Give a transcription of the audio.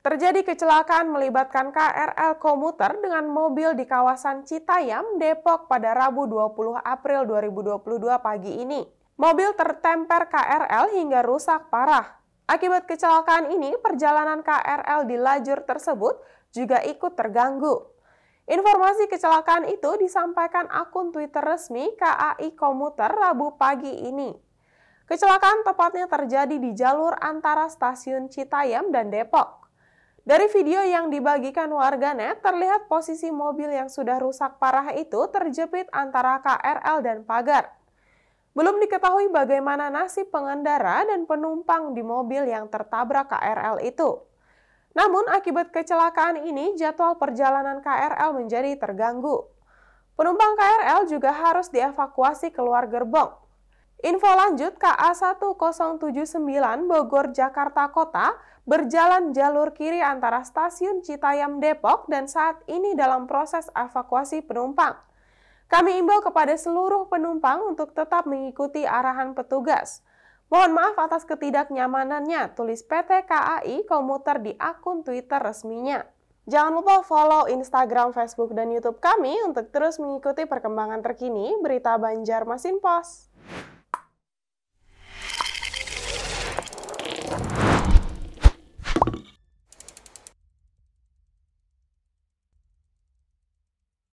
Terjadi kecelakaan melibatkan KRL komuter dengan mobil di kawasan Citayam, Depok pada Rabu 20 April 2022 pagi ini. Mobil tertemper KRL hingga rusak parah. Akibat kecelakaan ini, perjalanan KRL di lajur tersebut juga ikut terganggu. Informasi kecelakaan itu disampaikan akun Twitter resmi KAI Komuter Rabu pagi ini. Kecelakaan tepatnya terjadi di jalur antara stasiun Citayam dan Depok. Dari video yang dibagikan warganet, terlihat posisi mobil yang sudah rusak parah itu terjepit antara KRL dan pagar. Belum diketahui bagaimana nasib pengendara dan penumpang di mobil yang tertabrak KRL itu. Namun akibat kecelakaan ini, jadwal perjalanan KRL menjadi terganggu. Penumpang KRL juga harus dievakuasi keluar gerbong. Info lanjut KA 1079 Bogor Jakarta Kota berjalan jalur kiri antara stasiun Citayam Depok dan saat ini dalam proses evakuasi penumpang. Kami imbau kepada seluruh penumpang untuk tetap mengikuti arahan petugas. Mohon maaf atas ketidaknyamanannya, tulis PT KAI Komuter di akun Twitter resminya. Jangan lupa follow Instagram, Facebook, dan YouTube kami untuk terus mengikuti perkembangan terkini berita Banjarmasin Pos.